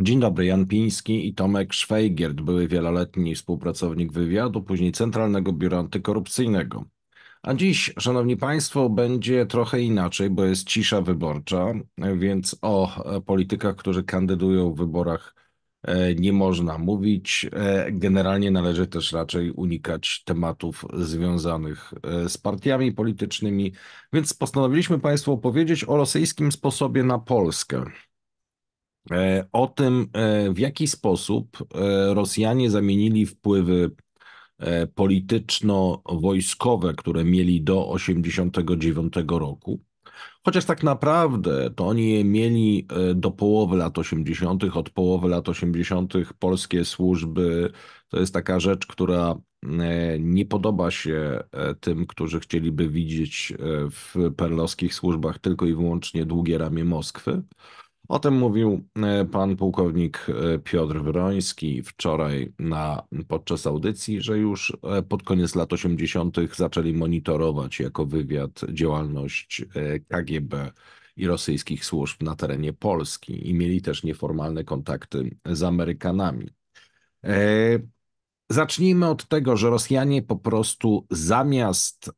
Dzień dobry, Jan Piński i Tomek Szwajgierd, były wieloletni współpracownik wywiadu, później Centralnego Biura Antykorupcyjnego. A dziś, szanowni państwo, będzie trochę inaczej, bo jest cisza wyborcza, więc o e, politykach, którzy kandydują w wyborach e, nie można mówić. E, generalnie należy też raczej unikać tematów związanych z partiami politycznymi, więc postanowiliśmy państwu opowiedzieć o rosyjskim sposobie na Polskę. E, o tym, e, w jaki sposób e, Rosjanie zamienili wpływy polityczno-wojskowe, które mieli do 1989 roku. Chociaż tak naprawdę to oni je mieli do połowy lat 80., od połowy lat 80. polskie służby to jest taka rzecz, która nie podoba się tym, którzy chcieliby widzieć w perlowskich służbach tylko i wyłącznie długie ramię Moskwy. O tym mówił e, pan pułkownik e, Piotr Wroński wczoraj na, podczas audycji, że już e, pod koniec lat 80. zaczęli monitorować jako wywiad działalność KGB i rosyjskich służb na terenie Polski i mieli też nieformalne kontakty z Amerykanami. Zacznijmy od tego, że Rosjanie po prostu zamiast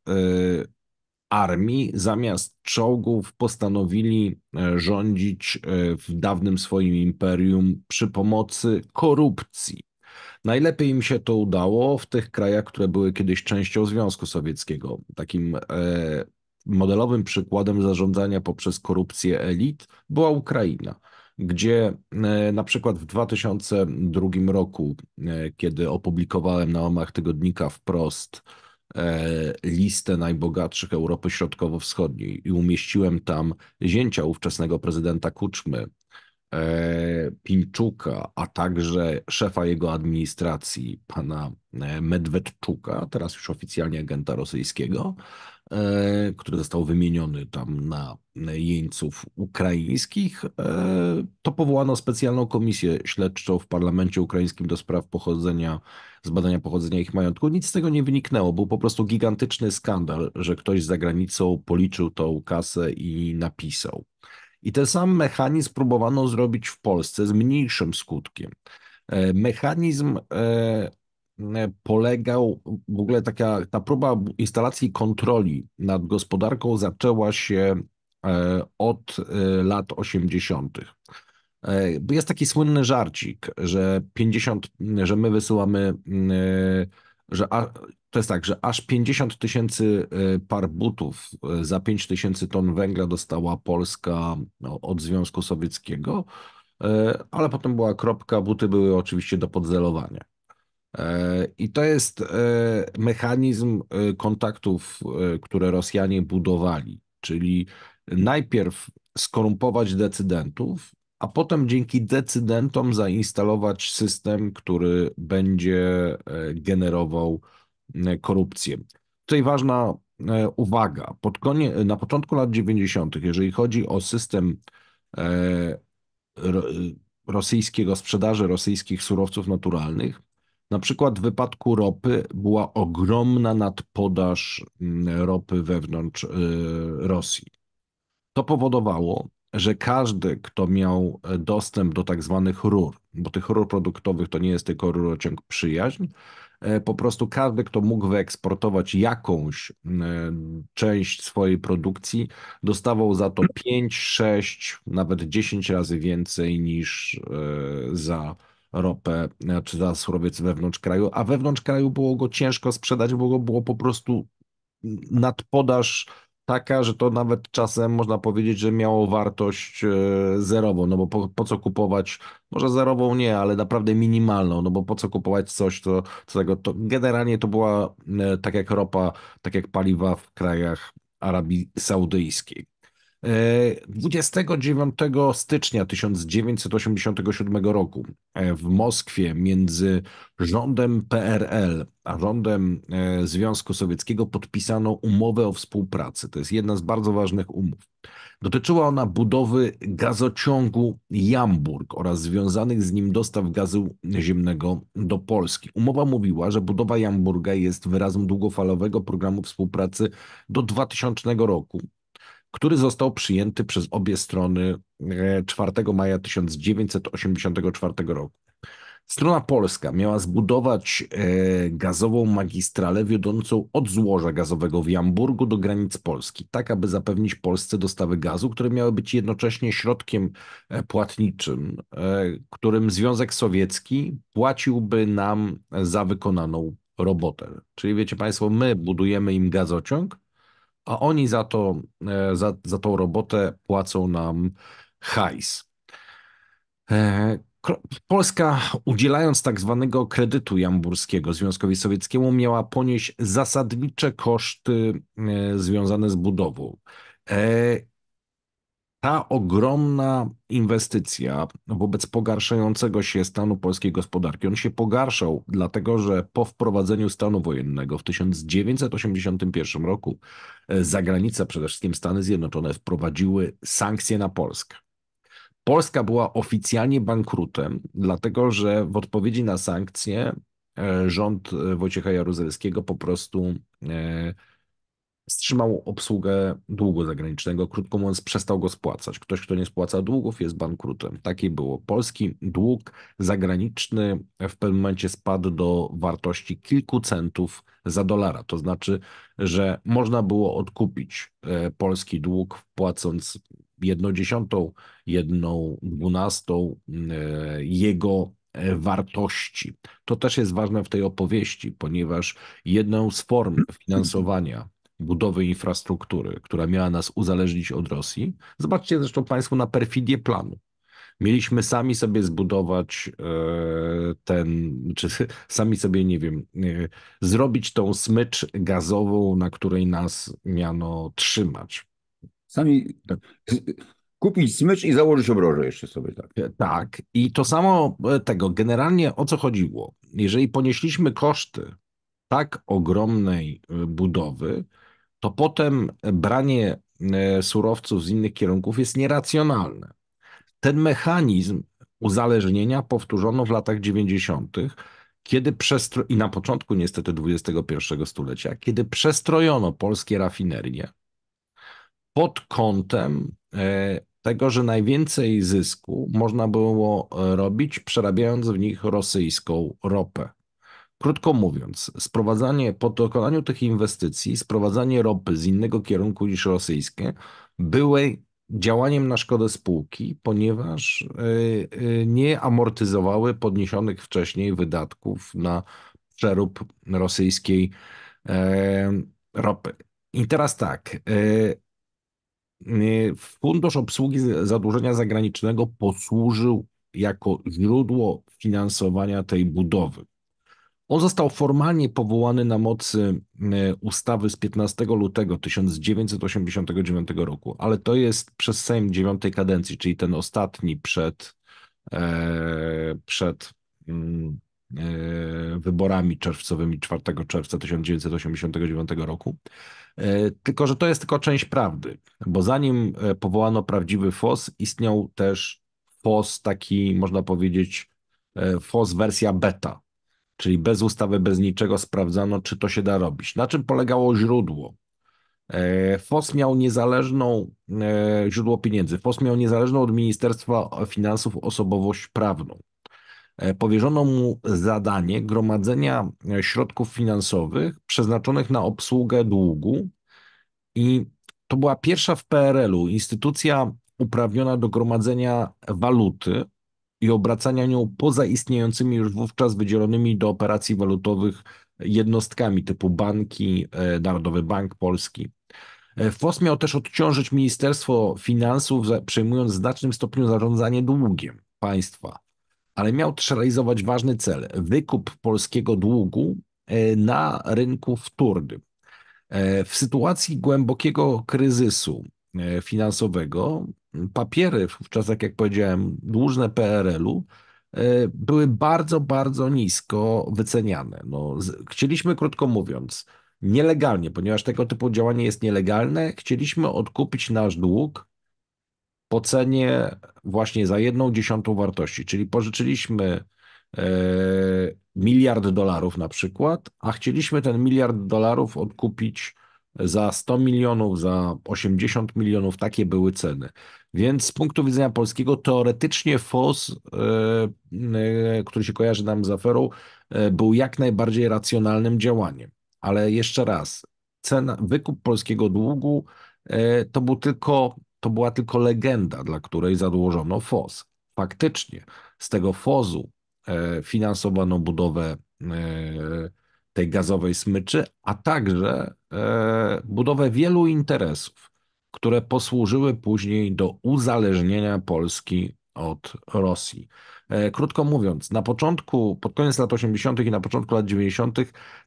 armii zamiast czołgów postanowili e, rządzić e, w dawnym swoim imperium przy pomocy korupcji. Najlepiej im się to udało w tych krajach, które były kiedyś częścią Związku Sowieckiego. Takim e, modelowym przykładem zarządzania poprzez korupcję elit była Ukraina gdzie na przykład w 2002 roku, kiedy opublikowałem na łamach tygodnika wprost E, listę najbogatszych Europy Środkowo-Wschodniej i umieściłem tam zięcia ówczesnego prezydenta Kuczmy, e, Pińczuka, a także szefa jego administracji, pana e, Medwedczuka, teraz już oficjalnie agenta rosyjskiego, który został wymieniony tam na jeńców ukraińskich, to powołano specjalną komisję śledczą w parlamencie ukraińskim do spraw pochodzenia z badania pochodzenia ich majątku. Nic z tego nie wyniknęło. Był po prostu gigantyczny skandal, że ktoś za granicą policzył tą kasę i napisał. I ten sam mechanizm próbowano zrobić w Polsce z mniejszym skutkiem. E, mechanizm e, e, polegał, w ogóle taka, ta próba instalacji kontroli nad gospodarką zaczęła się od lat 80. E, jest taki słynny żarcik, że 50, że my wysyłamy, e, że a, to jest tak, że aż 50 tysięcy e, par butów za 5 tysięcy ton węgla dostała Polska no, od Związku Sowieckiego, ale potem była kropka, buty były oczywiście do podzelowania. I to jest mechanizm kontaktów, które Rosjanie budowali, czyli najpierw skorumpować decydentów, a potem dzięki decydentom zainstalować system, który będzie e, generował e, korupcję. Tutaj ważna e, uwaga. na początku lat 90., jeżeli chodzi o system rosyjskiego, sprzedaży rosyjskich surowców naturalnych, na przykład w wypadku ropy była ogromna nadpodaż ropy wewnątrz Rosji. To powodowało, że każdy, kto miał e, dostęp do tak zwanych rur, bo tych rur produktowych to nie jest tylko rurociąg przyjaźń, e, po prostu każdy, kto mógł wyeksportować jakąś e, część swojej produkcji, dostawał za to 5, 6, nawet 10 razy więcej niż za ropę czy znaczy za surowiec wewnątrz kraju, a wewnątrz kraju było go ciężko sprzedać, bo go było po prostu nadpodaż taka, że to nawet czasem można powiedzieć, że miało wartość e, zerową, no bo po, po, co kupować, może zerową nie, ale naprawdę minimalną, no bo po co kupować coś, to, co tego, to generalnie to była e, tak jak ropa, tak jak paliwa w krajach Arabii Saudyjskiej. 29 stycznia 1987 roku e, w Moskwie między rządem PRL a rządem e, Związku Sowieckiego podpisano umowę o współpracy. To jest jedna z bardzo ważnych umów. Dotyczyła ona budowy gazociągu Jamburg oraz związanych z nim dostaw gazu ziemnego do Polski. Umowa mówiła, że budowa Jamburga jest wyrazem długofalowego programu współpracy do 2000 roku który został przyjęty przez obie strony 4 e, maja 1984 roku. Strona polska miała zbudować e, gazową magistralę wiodącą od złoża gazowego w Jamburgu do granic Polski, tak aby zapewnić Polsce dostawy gazu, które miały być jednocześnie środkiem e, płatniczym, którym Związek Sowiecki płaciłby nam za wykonaną robotę. Czyli wiecie Państwo, my budujemy im gazociąg, a oni za, to, e, za, za tą robotę płacą nam hajs. E, Polska, udzielając tak zwanego kredytu jamburskiego Związkowi Sowieckiemu, miała ponieść zasadnicze koszty e, związane z budową ta ogromna inwestycja wobec pogarszającego się stanu polskiej gospodarki, on się pogarszał, dlatego że po wprowadzeniu stanu wojennego w 1981 roku e, zagranica, przede wszystkim Stany Zjednoczone, wprowadziły sankcje na Polskę. Polska była oficjalnie bankrutem, dlatego że w odpowiedzi na sankcje e, rząd e, Wojciecha Jaruzelskiego po prostu wstrzymał obsługę długu zagranicznego, krótko mówiąc, przestał go spłacać. Ktoś, kto nie spłaca długów, jest bankrutem. Taki było. Polski dług zagraniczny w pewnym momencie spadł do wartości kilku centów za dolara. To znaczy, że można było odkupić e, polski dług płacąc jedną dziesiątą, jedną dwunastą e, jego e, wartości. To też jest ważne w tej opowieści, ponieważ jedną z form finansowania budowy infrastruktury, która miała nas uzależnić od Rosji. Zobaczcie zresztą Państwo na perfidię planu. Mieliśmy sami sobie zbudować e, ten, czy sami sobie, nie wiem, e, zrobić tą smycz gazową, na której nas miano trzymać. Sami tak. kupić smycz i założyć obroże jeszcze sobie, tak. E, tak. I to samo tego, generalnie o co chodziło? Jeżeli ponieśliśmy koszty tak ogromnej budowy, to potem branie e, surowców z innych kierunków jest nieracjonalne. Ten mechanizm uzależnienia powtórzono w latach 90., kiedy przestro... i na początku niestety XXI stulecia, kiedy przestrojono polskie rafinerie pod kątem e, tego, że najwięcej zysku można było robić przerabiając w nich rosyjską ropę. Krótko mówiąc, sprowadzanie po dokonaniu tych inwestycji, sprowadzanie ropy z innego kierunku niż rosyjskie, były działaniem na szkodę spółki, ponieważ y, y, nie amortyzowały podniesionych wcześniej wydatków na przerób rosyjskiej e, ropy. I teraz tak. Y, Fundusz Obsługi Zadłużenia Zagranicznego posłużył jako źródło finansowania tej budowy. On został formalnie powołany na mocy e, ustawy z 15 lutego 1989 roku, ale to jest przez Sejm 9 kadencji, czyli ten ostatni przed, e, przed mm, e, wyborami czerwcowymi 4 czerwca 1989 roku. Tylko, że to jest tylko część prawdy, bo zanim powołano prawdziwy FOS, istniał też FOS taki, można powiedzieć, FOS wersja beta, czyli bez ustawy, bez niczego sprawdzano, czy to się da robić. Na czym polegało źródło? E, FOS miał niezależną e, źródło pieniędzy. FOS miał niezależną od Ministerstwa Finansów osobowość prawną. E, powierzono mu zadanie gromadzenia środków finansowych przeznaczonych na obsługę długu i to była pierwsza w PRL-u instytucja uprawniona do gromadzenia waluty, i obracania nią poza istniejącymi już wówczas wydzielonymi do operacji walutowych jednostkami typu banki, e, Narodowy Bank Polski. E, FOS miał też odciążyć Ministerstwo Finansów, przejmując w znacznym stopniu zarządzanie długiem państwa, ale miał też realizować ważny cel wykup polskiego długu e, na rynku wtórnym. W sytuacji głębokiego kryzysu finansowego papiery, wówczas, czasach, tak jak powiedziałem, dłużne PRL-u, e, były bardzo, bardzo nisko wyceniane. No, chcieliśmy, krótko mówiąc, nielegalnie, ponieważ tego typu działanie jest nielegalne, chcieliśmy odkupić nasz dług po cenie właśnie za jedną dziesiątą wartości, czyli pożyczyliśmy e, miliard dolarów na przykład, a chcieliśmy ten miliard dolarów odkupić za 100 milionów, za 80 milionów, takie były ceny. Więc z punktu widzenia polskiego, teoretycznie FOS, e, e, który się kojarzy nam z aferą, e, był jak najbardziej racjonalnym działaniem. Ale jeszcze raz, cena, wykup polskiego długu to, był tylko, to była tylko legenda, dla której zadłużono FOS. Faktycznie z tego FOZu finansowano budowę tej gazowej smyczy, a także budowę wielu interesów które posłużyły później do uzależnienia Polski od Rosji. E, krótko mówiąc, na początku, pod koniec lat 80. i na początku lat 90.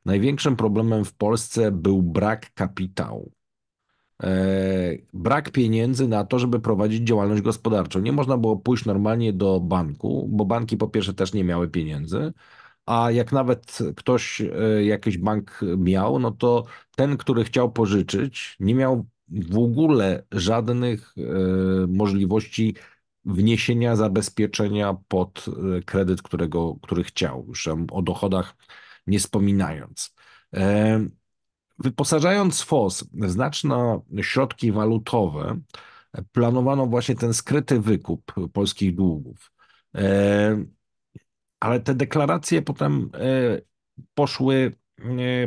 największym problemem w Polsce był brak kapitału. E, brak pieniędzy na to, żeby prowadzić działalność gospodarczą. Nie można było pójść normalnie do banku, bo banki po pierwsze też nie miały pieniędzy, a jak nawet ktoś, e, jakiś bank miał, no to ten, który chciał pożyczyć, nie miał w ogóle żadnych e, możliwości wniesienia zabezpieczenia pod e, kredyt, którego, który chciał, już o dochodach nie wspominając. E, wyposażając FOS w znaczne środki walutowe, planowano właśnie ten skryty wykup polskich długów. Ale te deklaracje potem poszły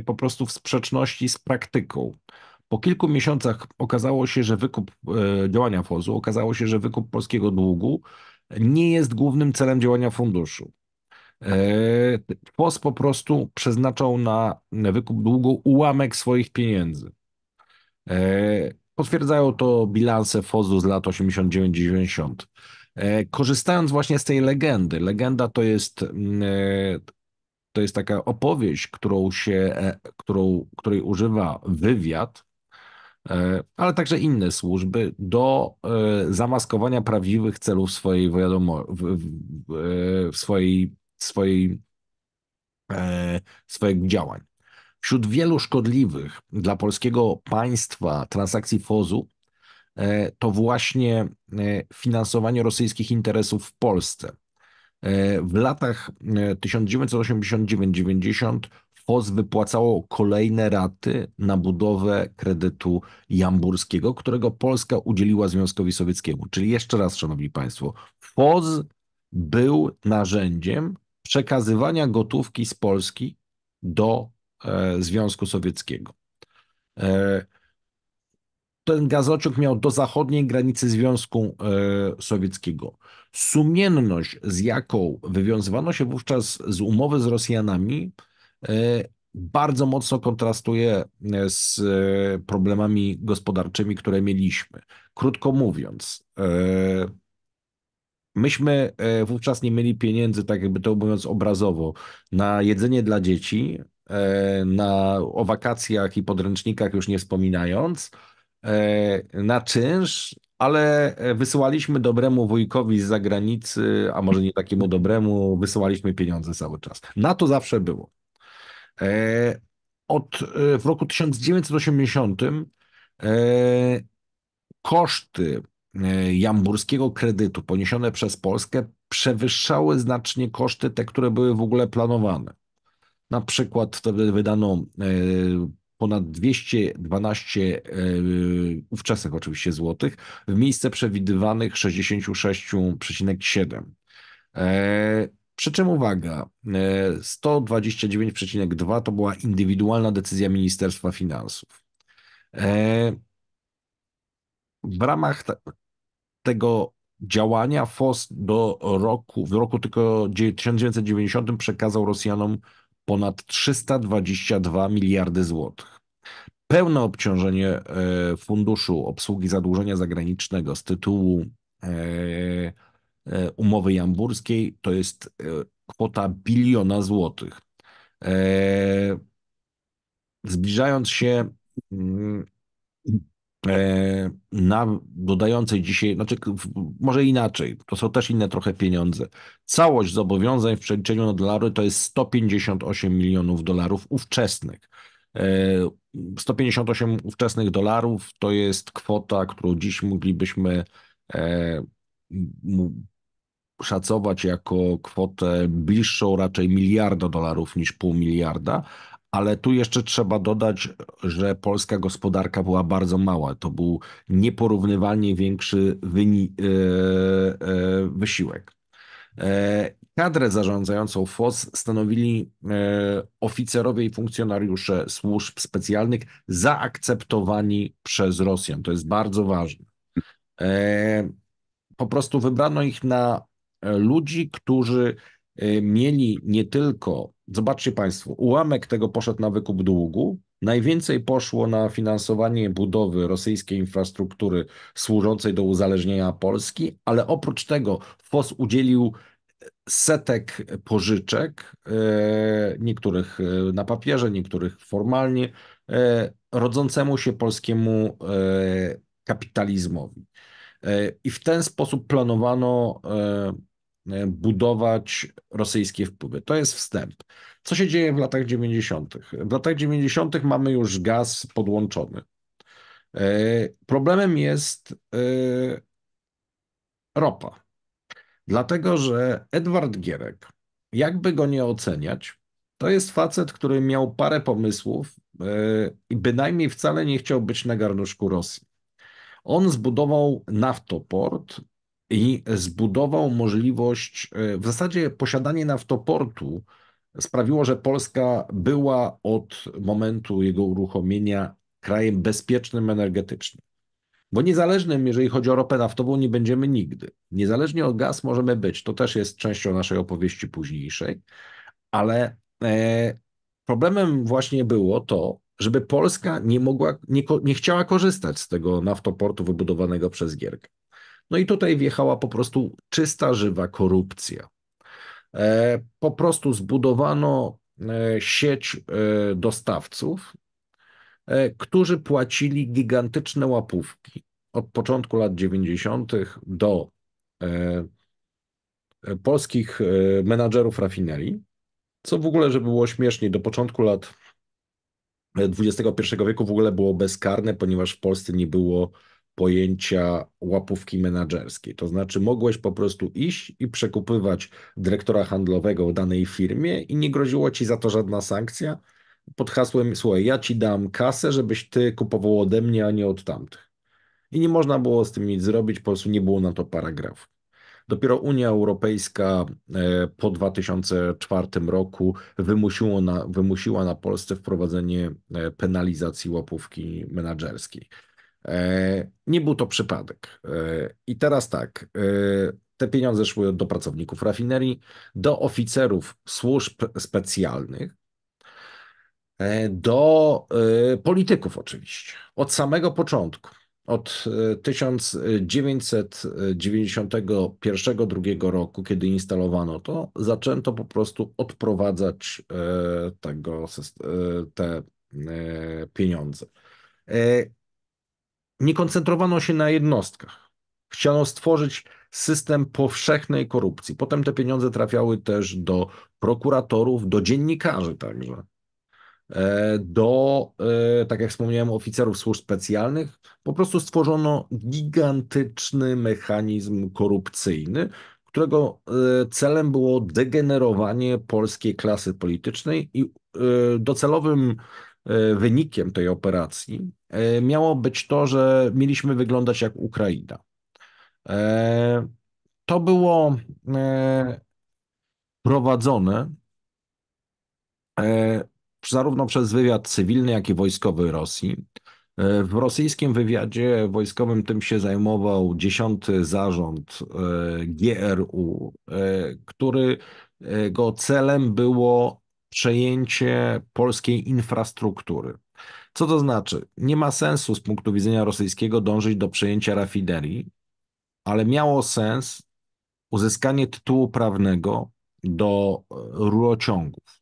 po prostu w sprzeczności z praktyką. Po kilku miesiącach okazało się, że wykup e, działania FOZ-u, okazało się, że wykup polskiego długu nie jest głównym celem działania funduszu. E, FOS po prostu przeznaczał na wykup długu ułamek swoich pieniędzy. E, potwierdzają to bilanse FOZ-u z lat 89-90. Korzystając właśnie z tej legendy, legenda to jest, mm, to jest taka opowieść, którą się, którą, której używa wywiad E, ale także inne służby do e, zamaskowania prawdziwych celów swojej wiadomo, w, w, w e, swojej, swojej, swoich działań. Wśród wielu szkodliwych dla polskiego państwa transakcji FOZU to właśnie finansowanie rosyjskich interesów w Polsce. W latach 1989-90 FOS wypłacało kolejne raty na budowę kredytu jamburskiego, którego Polska udzieliła Związkowi Sowieckiemu. Czyli jeszcze raz, Szanowni Państwo, FOS był narzędziem przekazywania gotówki z Polski do e, Związku Sowieckiego. E, ten gazociąg miał do zachodniej granicy Związku e, Sowieckiego. Sumienność, z jaką wywiązywano się wówczas z umowy z Rosjanami, E, bardzo mocno kontrastuje e, z e, problemami gospodarczymi, które mieliśmy. Krótko mówiąc, myśmy wówczas nie mieli pieniędzy, tak jakby to mówiąc obrazowo, na jedzenie dla dzieci, na, o wakacjach i podręcznikach już nie wspominając, na czynsz, ale wysyłaliśmy dobremu wujkowi z zagranicy, a może nie takiemu dobremu, wysyłaliśmy pieniądze cały czas. Na to zawsze było. E, od, e, w roku 1980 e, koszty jamburskiego kredytu poniesione przez Polskę przewyższały znacznie koszty te, które były w ogóle planowane. Na przykład wtedy wydano ponad 212 ówczesnych oczywiście złotych w miejsce przewidywanych 66,7. Przy czym uwaga, 129,2 e, to była indywidualna decyzja Ministerstwa Finansów. E, w ramach tego działania FOS do roku, w roku tylko 1990 przekazał Rosjanom ponad 322 miliardy złotych. Pełne obciążenie e, funduszu obsługi zadłużenia zagranicznego z tytułu E, umowy jamburskiej to jest e, kwota biliona złotych. E, zbliżając się mm, na dodającej dzisiaj, znaczy może inaczej, to są też inne trochę pieniądze. Całość zobowiązań w przeliczeniu na dolary to jest 158 milionów dolarów ówczesnych. 158 ówczesnych dolarów to jest kwota, którą dziś moglibyśmy szacować jako kwotę bliższą raczej miliarda dolarów niż pół miliarda, ale tu jeszcze trzeba dodać, że polska gospodarka była bardzo mała. To był nieporównywalnie większy wyni- e, e, wysiłek. E, kadrę zarządzającą FOS stanowili oficerowie i funkcjonariusze służb specjalnych zaakceptowani przez Rosjan. To jest bardzo ważne. Po prostu wybrano ich na ludzi, którzy y, mieli nie tylko, zobaczcie Państwo, ułamek tego poszedł na wykup długu, najwięcej poszło na finansowanie budowy rosyjskiej infrastruktury służącej do uzależnienia Polski, ale oprócz tego FOS udzielił y, setek pożyczek, y, niektórych na papierze, niektórych formalnie, rodzącemu się polskiemu kapitalizmowi. I w ten sposób planowano E, budować rosyjskie wpływy. To jest wstęp. Co się dzieje w latach 90.? W latach 90. mamy już gaz podłączony. E, problemem jest e, ropa. Dlatego, że Edward Gierek, jakby go nie oceniać, to jest facet, który miał parę pomysłów i bynajmniej wcale nie chciał być na garnuszku Rosji. On zbudował naftoport i zbudował możliwość, e, w zasadzie posiadanie naftoportu sprawiło, że Polska była od momentu jego uruchomienia krajem bezpiecznym energetycznie. Bo niezależnym, jeżeli chodzi o ropę naftową, nie będziemy nigdy. Niezależnie od gaz możemy być. To też jest częścią naszej opowieści późniejszej. Ale e, problemem właśnie było to, żeby Polska nie mogła, nie, nie chciała korzystać z tego naftoportu wybudowanego przez Gierkę. No i tutaj wjechała po prostu czysta, żywa korupcja. E, po prostu zbudowano e, sieć e, dostawców, którzy płacili gigantyczne łapówki od początku lat 90. do polskich menadżerów rafinerii, co w ogóle, żeby było śmieszniej, do początku lat XXI wieku w ogóle było bezkarne, ponieważ w Polsce nie było pojęcia łapówki menedżerskiej. To znaczy, mogłeś po prostu iść i przekupywać dyrektora handlowego w danej firmie i nie groziło ci za to żadna sankcja pod hasłem: Słuchaj, ja ci dam kasę, żebyś ty kupował ode mnie, a nie od tamtych. I nie można było z tym nic zrobić, po prostu nie było na to paragrafu. Dopiero Unia Europejska e, po 2004 roku wymusiła na, wymusiła na Polsce wprowadzenie e, penalizacji łapówki menedżerskiej. E, nie był to przypadek. E, I teraz tak, e, te pieniądze szły do pracowników rafinerii, do oficerów służb specjalnych, do polityków oczywiście, od samego początku. Od 1991-2 roku, kiedy instalowano to, zaczęto po prostu odprowadzać tego, te pieniądze nie koncentrowano się na jednostkach. Chciano stworzyć system powszechnej korupcji. Potem te pieniądze trafiały też do prokuratorów, do dziennikarzy także, e, do, e, tak jak wspomniałem, oficerów służb specjalnych. Po prostu stworzono gigantyczny mechanizm korupcyjny, którego e, celem było degenerowanie polskiej klasy politycznej i docelowym E, wynikiem tej operacji e, miało być to, że mieliśmy wyglądać jak Ukraina. E, to było prowadzone zarówno przez wywiad cywilny, jak i wojskowy Rosji. W rosyjskim wywiadzie wojskowym tym się zajmował dziesiąty zarząd GRU, który go celem było przejęcie polskiej infrastruktury. Co to znaczy? Nie ma sensu z punktu widzenia rosyjskiego dążyć do przejęcia rafinerii, ale miało sens uzyskanie tytułu prawnego do e, rurociągów.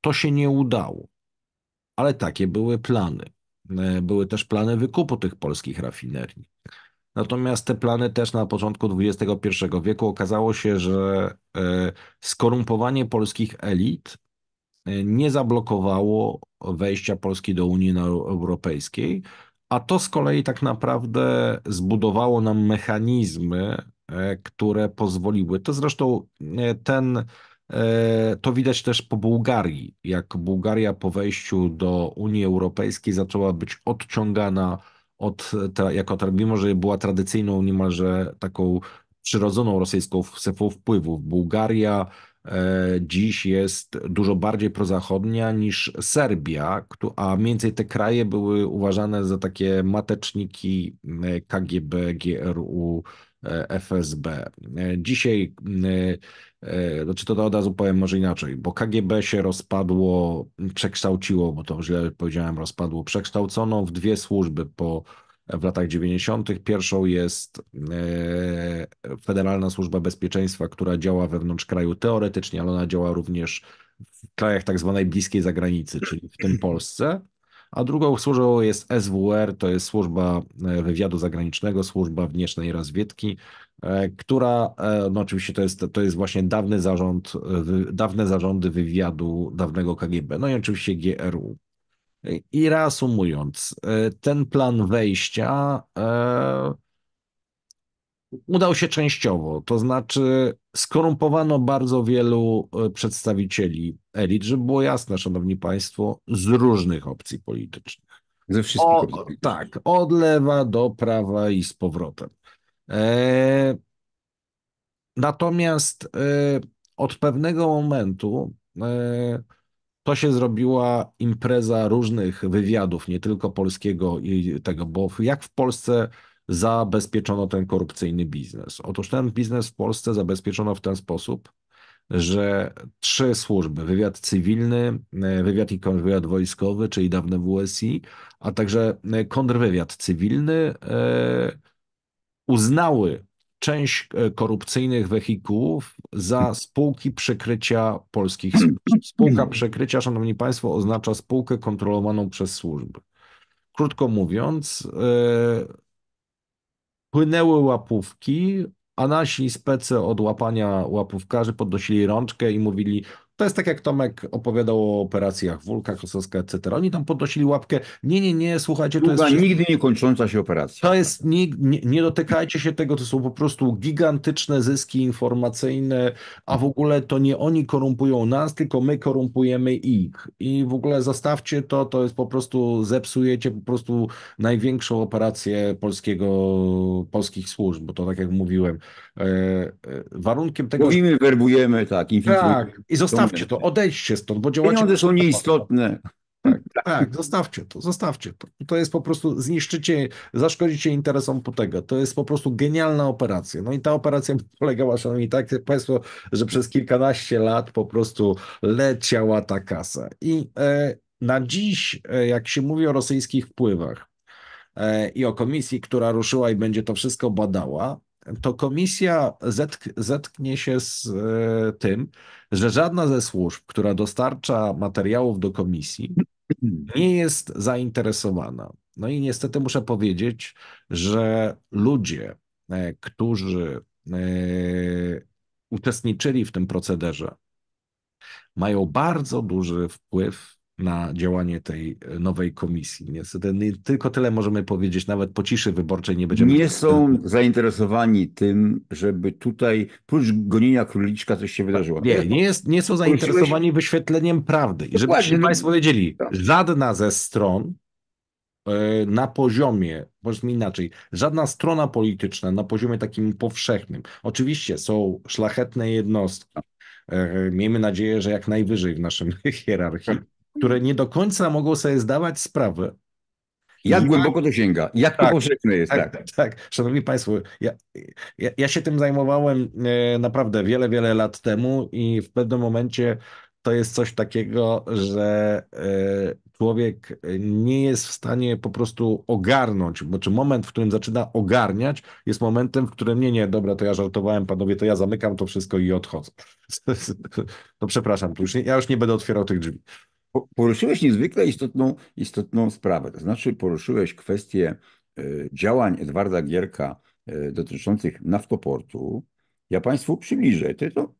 To się nie udało, ale takie były plany. E, były też plany wykupu tych polskich rafinerii. Natomiast te plany też na początku XXI wieku okazało się, że e, skorumpowanie polskich elit nie zablokowało wejścia Polski do Unii Europejskiej, a to z kolei tak naprawdę zbudowało nam mechanizmy, e, które pozwoliły. To zresztą e, ten. E, to widać też po Bułgarii, jak Bułgaria po wejściu do Unii Europejskiej zaczęła być odciągana od, jako, mimo że była tradycyjną, niemalże taką przyrodzoną rosyjską strefą wpływów. Bułgaria E, dziś jest dużo bardziej prozachodnia niż Serbia, a mniej więcej te kraje były uważane za takie mateczniki e, KGB, GRU, e, FSB. Dzisiaj, znaczy to od razu powiem może inaczej, bo KGB się rozpadło, przekształciło, bo to źle powiedziałem, rozpadło, przekształcono w dwie służby po w latach 90. Pierwszą jest e, Federalna Służba Bezpieczeństwa, która działa wewnątrz kraju teoretycznie, ale ona działa również w krajach tak zwanej bliskiej zagranicy, czyli w tym Polsce. A drugą służbą jest SWR, to jest służba e, wywiadu zagranicznego, służba wniecznej rozwiedki, e, która, no oczywiście to jest, to jest właśnie dawny zarząd, dawne zarządy wywiadu dawnego KGB, no i oczywiście GRU. I reasumując, y, ten plan wejścia y, udał się częściowo, to znaczy skorumpowano bardzo wielu y, przedstawicieli elit, żeby było jasne, szanowni państwo, z różnych opcji politycznych. Ze wszystkich o, Tak, od lewa do prawa i z powrotem. E... Natomiast e... od pewnego momentu e to się zrobiła impreza różnych wywiadów, nie tylko polskiego i tego, bo jak w Polsce zabezpieczono ten korupcyjny biznes? Otóż ten biznes w Polsce zabezpieczono w ten sposób, że trzy służby, wywiad cywilny, e, wywiad i kontrwywiad wojskowy, czyli dawne WSI, a także e, kontrwywiad cywilny, e, uznały część e, korupcyjnych wehikułów za spółki przekrycia polskich służb. Spółka no. przekrycia, szanowni państwo, oznacza spółkę kontrolowaną przez służby. Krótko mówiąc, e, płynęły łapówki, a nasi spece od łapania łapówkarzy podnosili rączkę i mówili: to jest tak, jak Tomek opowiadał o operacjach Wulka, Kosowska, etc. Oni tam podnosili łapkę. Nie, nie, nie, słuchajcie. to jest... nigdy nie kończąca się operacja. To jest, nie, nie, nie dotykajcie się tego, to są po prostu gigantyczne zyski informacyjne, a w ogóle to nie oni korumpują nas, tylko my korumpujemy ich. I w ogóle zostawcie to, to jest po prostu, zepsujecie po prostu największą operację polskiego, polskich służb, bo to tak jak mówiłem, e, e, warunkiem tego... Mówimy, werbujemy, tak, infiltrujemy. Tak, i zostawcie zostawcie to, odejdźcie stąd, bo działacie... Pieniądze są nieistotne. Tak, tak, zostawcie to, zostawcie to. To jest po prostu, zniszczycie, zaszkodzicie interesom tego. To jest po prostu genialna operacja. No i ta operacja polegała, szanowni tak, państwo, że przez kilkanaście lat po prostu leciała ta kasa. I e, na dziś, e, jak się mówi o rosyjskich wpływach e, i o komisji, która ruszyła i będzie to wszystko badała, to komisja zetk zetknie się z e, tym, że żadna ze służb, która dostarcza materiałów do komisji, nie jest zainteresowana. No i niestety muszę powiedzieć, że ludzie, e, którzy e, uczestniczyli w tym procederze, mają bardzo duży wpływ na działanie tej e, nowej komisji. Niestety tylko tyle możemy powiedzieć, nawet po ciszy wyborczej nie będziemy... Nie są zainteresowani tym, żeby tutaj, prócz gonienia króliczka, coś się wydarzyło. Nie, nie, jest, nie są zainteresowani wyświetleniem prawdy. I żebyście Państwo wiedzieli, tak. żadna ze stron e, na poziomie, powiedzmy inaczej, żadna strona polityczna na poziomie takim powszechnym. Oczywiście są szlachetne jednostki, e, Miejmy nadzieję, że jak najwyżej w naszym hierarchii, które nie do końca mogą sobie zdawać sprawę. Jak I głęboko to sięga, jak tak, to powszechne jest. Tak, tak. tak. Szanowni Państwo, ja, ja, ja, się tym zajmowałem e, naprawdę wiele, wiele lat temu i w pewnym momencie to jest coś takiego, że e, człowiek nie jest w stanie po prostu ogarnąć, bo czy moment, w którym zaczyna ogarniać, jest momentem, w którym nie, nie, dobra, to ja żartowałem, panowie, to ja zamykam to wszystko i odchodzę. to przepraszam, już nie, ja już nie będę otwierał tych drzwi. Poruszyłeś niezwykle istotną, istotną sprawę, to znaczy poruszyłeś kwestię e, działań Edwarda Gierka e, dotyczących naftoportu. Ja Państwu przybliżę. To, to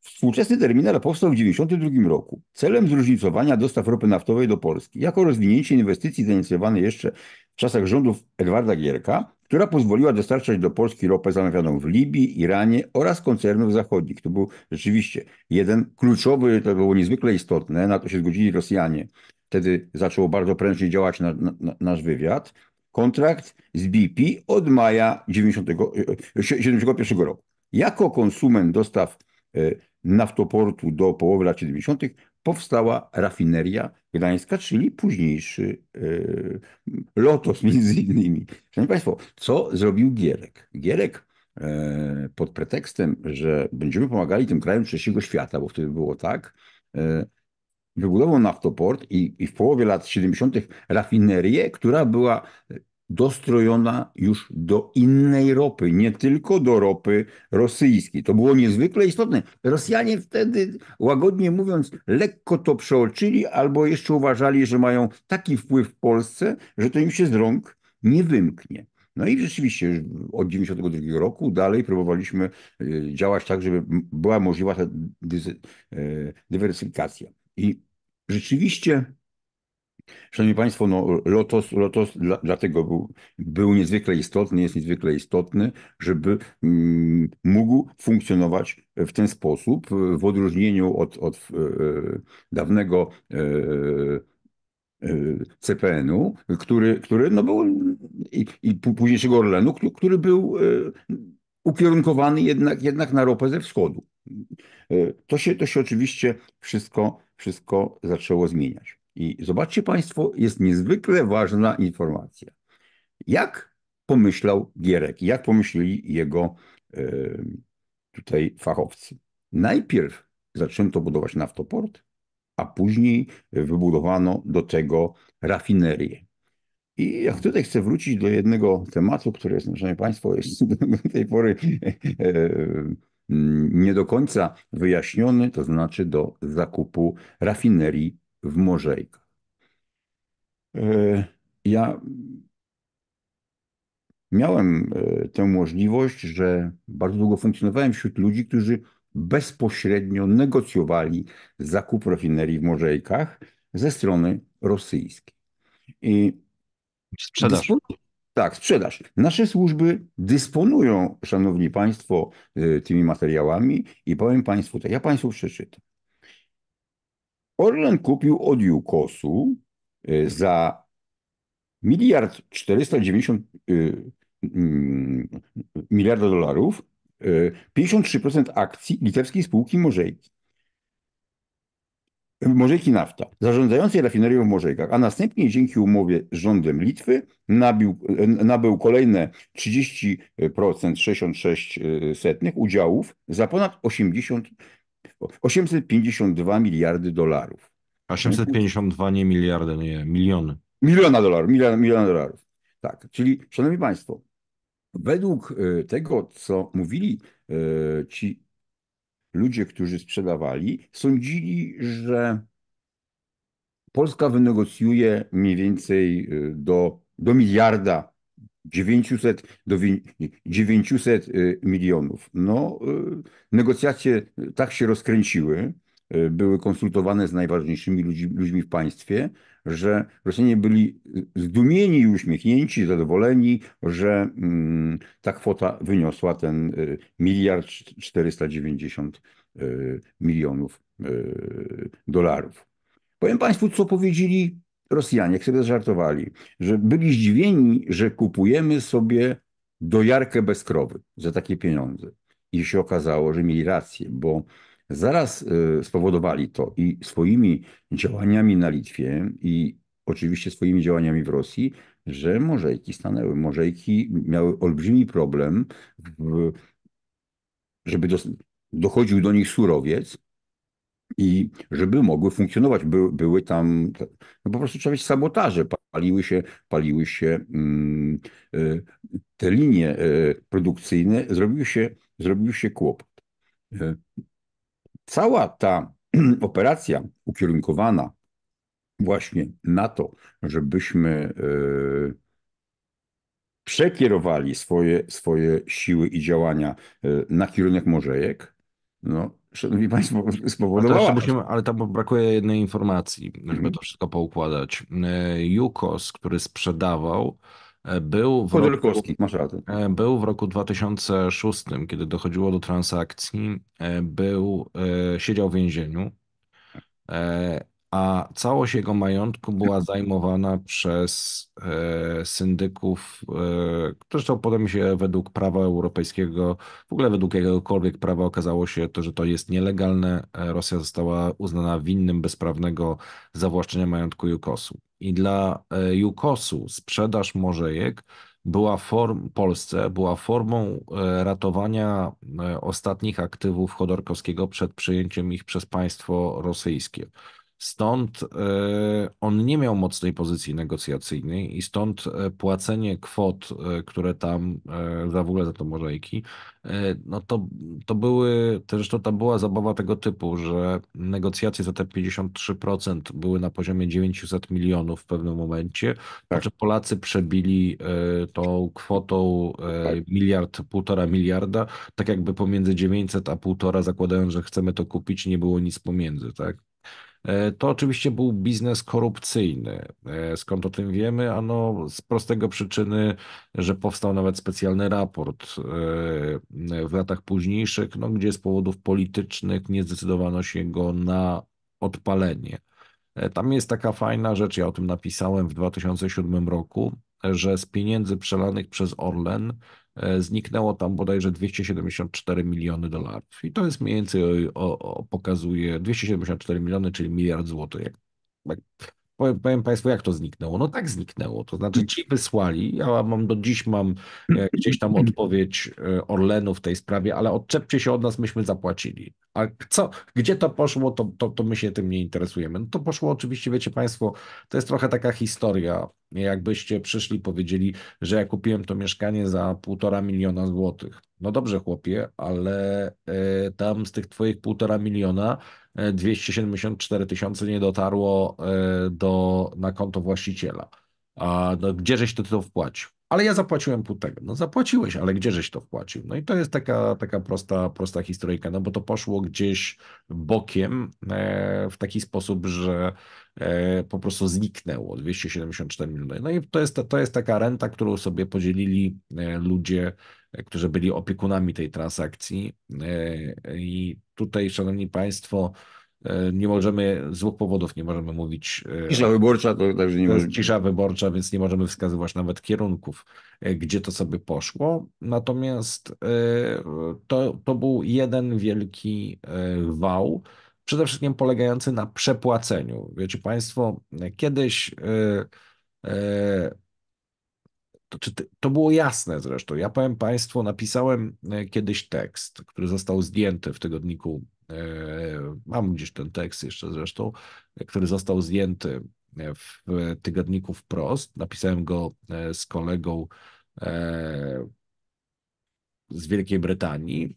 Współczesny terminal powstał w 1992 roku celem zróżnicowania dostaw ropy naftowej do Polski, jako rozwinięcie inwestycji zainicjowanej jeszcze w czasach rządów Edwarda Gierka, która pozwoliła dostarczać do Polski ropę zamawianą w Libii, Iranie oraz koncernów zachodnich. To był rzeczywiście jeden kluczowy, to było niezwykle istotne, na to się zgodzili Rosjanie. Wtedy zaczął bardzo prężnie działać na, na, nasz wywiad. Kontrakt z BP od maja 1971 e, e, roku. Jako konsument dostaw e, naftoportu do połowy lat 70. powstała rafineria gdańska, czyli późniejszy yy, Lotos między innymi. Szanowni Państwo, co zrobił Gierek? Gierek yy, pod pretekstem, że będziemy pomagali tym krajom trzeciego świata, bo wtedy było tak, yy, e, wybudował naftoport i, i, w połowie lat 70. rafinerię, która była dostrojona już do innej ropy, nie tylko do ropy rosyjskiej. To było niezwykle istotne. Rosjanie wtedy, łagodnie mówiąc, lekko to przeoczyli albo jeszcze uważali, że mają taki wpływ w Polsce, że to im się z rąk nie wymknie. No i rzeczywiście od 1992 roku dalej próbowaliśmy y, działać tak, żeby była możliwa ta y, dywersyfikacja. I rzeczywiście Szanowni Państwo, no, LOTOS, LOTOS dla, dlatego był, był niezwykle istotny, jest niezwykle istotny, żeby mm, mógł funkcjonować w ten sposób, w odróżnieniu od, od e, dawnego e, e, CPN-u, który, który no był, i, i późniejszego Orlenu, który, który był ukierunkowany jednak, jednak na ropę ze wschodu. To się, to się oczywiście wszystko, wszystko zaczęło zmieniać. I zobaczcie Państwo, jest niezwykle ważna informacja. Jak pomyślał Gierek, jak pomyśleli jego y, tutaj fachowcy? Najpierw zaczęto budować naftoport, a później wybudowano do tego rafinerię. I ja tutaj chcę wrócić do jednego tematu, który jest, szanowni państwo, jest do tej pory e, mm, nie do końca wyjaśniony, to znaczy do zakupu rafinerii w Morzejkach. E, ja miałem e, tę możliwość, że bardzo długo funkcjonowałem wśród ludzi, którzy bezpośrednio negocjowali zakup rafinerii w Morzejkach ze strony rosyjskiej. I sprzedaż. Tak, sprzedaż. Nasze służby dysponują, szanowni państwo, e, tymi materiałami i powiem państwu tak, ja państwu przeczytam. Orlen kupił od Jukosu e, za miliard 490 e, mm, miliarda dolarów 53% e, akcji litewskiej spółki Morzejki. Morzejki Nafta, zarządzającej rafinerią w Morzejkach, a następnie dzięki umowie z rządem Litwy nabił, nabył kolejne 30%, 66 setnych udziałów za ponad 80 852 miliardy dolarów. 852 nie miliardy, nie, miliony. Miliona dolarów, miliona, miliona dolarów. Tak, czyli szanowni państwo, według e, tego, co mówili e, ci ludzie, którzy sprzedawali, sądzili, że Polska wynegocjuje mniej więcej e, do, do miliarda 900 do 900 y, milionów. No, y, negocjacje y, tak się rozkręciły, były konsultowane z najważniejszymi ludzi, ludźmi w państwie, że Rosjanie byli zdumieni i uśmiechnięci, zadowoleni, że mm, ta kwota wyniosła ten miliard 490 milionów dolarów. Powiem Państwu, co powiedzieli Rosjanie, sobie żartowali, że byli zdziwieni, że kupujemy sobie dojarkę bez krowy za takie pieniądze. I się okazało, że mieli rację, bo zaraz e, spowodowali to i swoimi działaniami na Litwie i oczywiście swoimi działaniami w Rosji, że morzejki stanęły. Morzejki miały olbrzymi problem, żeby dochodził do nich surowiec, i żeby mogły funkcjonować. By, były tam no po prostu trzeba mieć sabotaże, paliły się, paliły się mm, y, te linie y, produkcyjne, zrobił się, zrobił się kłopot. Y, cała ta operacja ukierunkowana właśnie na to, żebyśmy przekierowali swoje, swoje siły i działania na kierunek Morzejek, no, Szanowni Państwo, spowodowała. Ale, musimy, ale tam brakuje jednej informacji, żeby mhm. to wszystko poukładać. E, Jukos, który sprzedawał, e, e, był w, roku, był w roku 2006, kiedy dochodziło do transakcji, był, siedział w więzieniu a całość jego majątku była zajmowana przez e, syndyków, e, zresztą potem się według prawa europejskiego, w ogóle według jakiegokolwiek prawa okazało się to, że to jest nielegalne. E, Rosja została uznana winnym bezprawnego zawłaszczenia majątku Jukosu. I dla e, Jukosu sprzedaż morzejek była form, Polsce była formą e, ratowania ostatnich aktywów Chodorkowskiego przed przyjęciem ich przez państwo rosyjskie. Stąd e, on nie miał mocnej pozycji negocjacyjnej i stąd e, płacenie kwot, e, które tam za w ogóle za to morzejki, no to, to były, zresztą to była zabawa tego typu, że negocjacje za te 53% były na poziomie 900 milionów w pewnym momencie, tak. znaczy Polacy przebili tą kwotą tak. miliard, półtora miliarda, tak jakby pomiędzy 900 a półtora, zakładając, że chcemy to kupić, nie było nic pomiędzy, tak? E, to oczywiście był biznes korupcyjny. E, skąd o tym wiemy? Ano z prostego przyczyny, że powstał nawet specjalny raport e, w latach późniejszych, no, gdzie z powodów politycznych nie zdecydowano się go na odpalenie. Tam jest taka fajna rzecz, ja o tym napisałem w 2007 roku że z pieniędzy przelanych przez Orlen e, zniknęło tam bodajże 274 miliony dolarów. I to jest mniej więcej o, o, pokazuje 274 miliony, czyli miliard złotych. Jak, jak Powiem, Państwu, jak to zniknęło. No tak zniknęło. To znaczy ci wysłali, ja mam do dziś mam e, gdzieś tam odpowiedź e, Orlenu w tej sprawie, ale odczepcie się od nas, myśmy zapłacili. A co, gdzie to poszło, to, to, to my się tym nie interesujemy. No to poszło oczywiście, wiecie Państwo, to jest trochę taka historia, jakbyście przyszli, powiedzieli, że ja kupiłem to mieszkanie za półtora miliona złotych. No dobrze chłopie, ale y, tam z tych Twoich półtora miliona 274 tysiące nie dotarło e, do, na konto właściciela. A, no, gdzieżeś ty to wpłacił? Ale ja zapłaciłem pół tego. No zapłaciłeś, ale gdzieżeś to wpłacił? No i to jest taka, taka prosta, prosta historyjka, no bo to poszło gdzieś bokiem e, w taki sposób, że e, po prostu zniknęło 274 miliony. No i to jest, to jest taka renta, którą sobie podzielili ludzie którzy byli opiekunami tej transakcji. E, I tutaj, szanowni państwo, e, nie możemy z dwóch powodów nie możemy mówić. E, cisza wyborcza to także nie Cisza wyborcza, więc nie możemy wskazywać nawet kierunków, gdzie to sobie poszło. Natomiast to, to był jeden wielki wał, przede wszystkim polegający na przepłaceniu. Wiecie Państwo, kiedyś to, czy to było jasne zresztą. Ja powiem Państwu, napisałem e, kiedyś tekst, który został zdjęty w tygodniku. E, mam gdzieś ten tekst jeszcze zresztą, e, który został zdjęty w tygodniku wprost. Napisałem go z kolegą z Wielkiej Brytanii.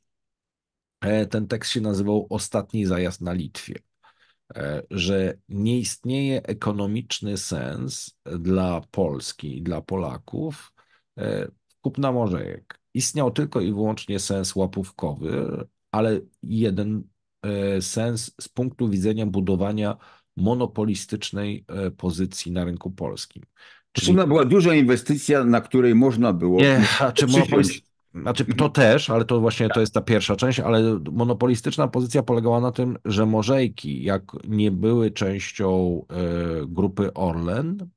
Ten tekst się nazywał Ostatni zajazd na Litwie. E, że nie istnieje ekonomiczny sens dla Polski i dla Polaków e, kupna morzejek. Istniał tylko i wyłącznie sens łapówkowy, ale jeden e, sens z punktu widzenia budowania monopolistycznej pozycji na rynku polskim. Czyli... to była duża inwestycja, na której można było. Nie, a czy znaczy mhm. to też, ale to właśnie tak. to jest ta pierwsza część, ale monopolistyczna pozycja polegała na tym, że Morzejki, jak nie były częścią y, grupy Orlen,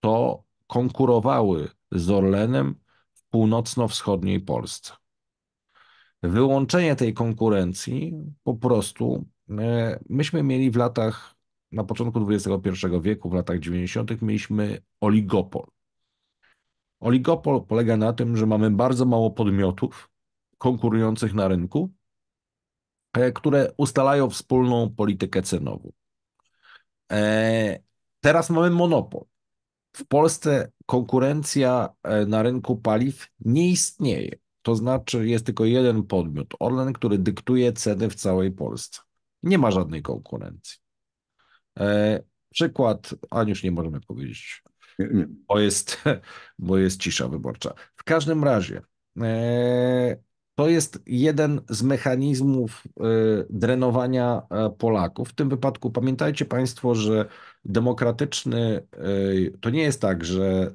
to konkurowały z Orlenem w północno-wschodniej Polsce. Wyłączenie tej konkurencji po prostu y, myśmy mieli w latach, na początku XXI wieku, w latach 90., mieliśmy oligopol Oligopol polega na tym, że mamy bardzo mało podmiotów konkurujących na rynku, e, które ustalają wspólną politykę cenową. E, teraz mamy monopol. W Polsce konkurencja e, na rynku paliw nie istnieje. To znaczy, jest tylko jeden podmiot, Orlen, który dyktuje ceny w całej Polsce. Nie ma żadnej konkurencji. Przykład, a już nie możemy powiedzieć, bo jest, bo jest cisza wyborcza. W każdym razie e, to jest jeden z mechanizmów e, drenowania e, Polaków. W tym wypadku pamiętajcie Państwo, że demokratyczny to nie jest tak, że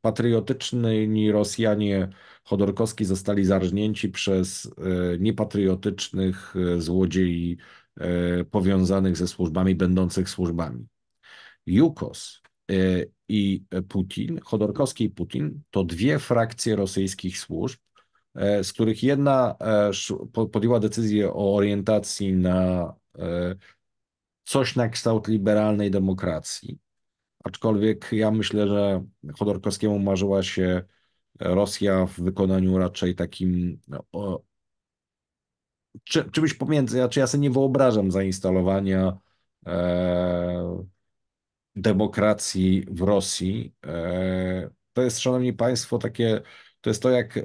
patriotyczni Rosjanie Chodorkowski zostali zarżnięci przez niepatriotycznych złodziei powiązanych ze służbami, będących służbami. Jukos E, i Putin, Chodorkowski i Putin, to dwie frakcje rosyjskich służb, e, z których jedna e, podjęła decyzję o orientacji na coś na kształt liberalnej demokracji. Aczkolwiek ja myślę, że Chodorkowskiemu marzyła się Rosja w wykonaniu raczej takim no, o, czy, czymś pomiędzy. Znaczy ja sobie nie wyobrażam zainstalowania e, demokracji w Rosji. E, to jest, szanowni państwo, takie, to jest to, jak e,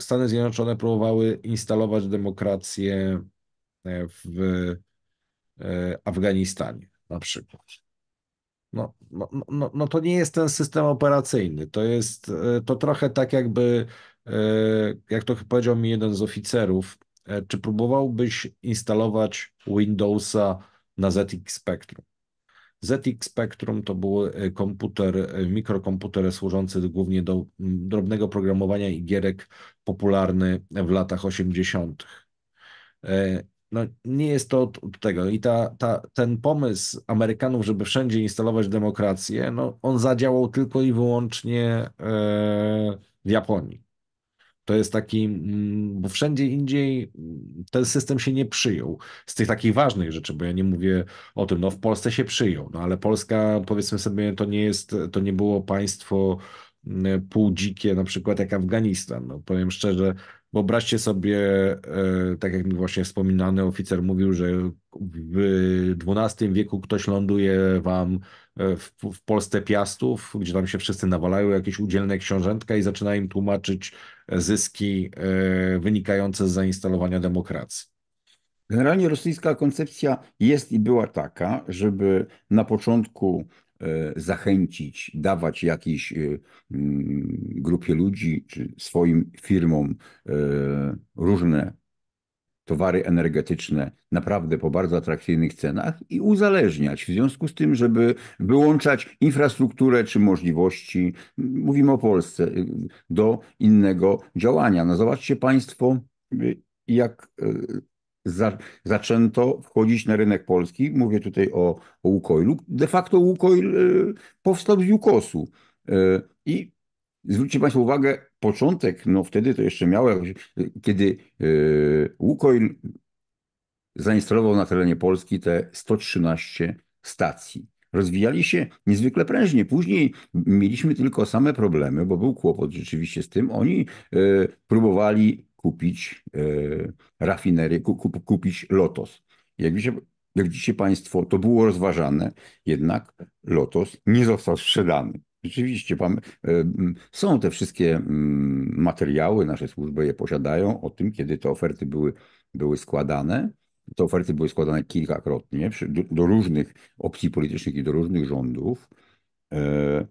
Stany Zjednoczone próbowały instalować demokrację e, w Afganistanie na przykład. No, no, no, no to nie jest ten system operacyjny. To jest to trochę tak, jakby, jak to powiedział mi jeden z oficerów, czy próbowałbyś instalować Windowsa na ZX Spectrum? ZX Spectrum to był e, komputer, e, mikrokomputer służący głównie do drobnego programowania i gierek popularny w latach 80. E, no, nie jest to od tego. I ta, ta, ten pomysł Amerykanów, żeby wszędzie instalować demokrację, no, on zadziałał tylko i wyłącznie w Japonii. To jest taki, mm, bo wszędzie indziej mm, ten system się nie przyjął. Z tych takich ważnych rzeczy, bo ja nie mówię o tym, no w Polsce się przyjął, no ale Polska, powiedzmy sobie, to nie jest, to nie było państwo mm, półdzikie, na przykład jak Afganistan. No, powiem szczerze, wyobraźcie sobie, e, tak jak mi właśnie wspominany oficer mówił, że w XII wieku ktoś ląduje wam E, w, w Polsce Piastów, gdzie tam się wszyscy nawalają, jakieś udzielne książętka i zaczyna im tłumaczyć zyski e, wynikające z zainstalowania demokracji. Generalnie rosyjska koncepcja jest i była taka, żeby na początku e, zachęcić, dawać jakiejś grupie ludzi czy swoim firmom różne towary energetyczne naprawdę po bardzo atrakcyjnych cenach i uzależniać. W związku z tym, żeby wyłączać infrastrukturę czy możliwości, mówimy o Polsce, y, do innego działania. No zobaczcie Państwo, y, jak y, za, zaczęto wchodzić na rynek polski. Mówię tutaj o, o De facto Łukoil powstał z Jukosu. I zwróćcie Państwo uwagę, początek, no wtedy to jeszcze miało, kiedy Łukoil e, zainstalował na terenie Polski te 113 stacji. Rozwijali się niezwykle prężnie. Później mieliśmy tylko same problemy, bo był kłopot rzeczywiście z tym. Oni e, próbowali kupić e, rafinerię, kupić Lotos. Jak się jak widzicie Państwo, to było rozważane, jednak Lotos nie został sprzedany. Rzeczywiście, e, są te wszystkie materiały, nasze służby je posiadają o tym, kiedy te oferty były, były składane. Te oferty były składane kilkakrotnie do różnych opcji politycznych i do różnych rządów. E,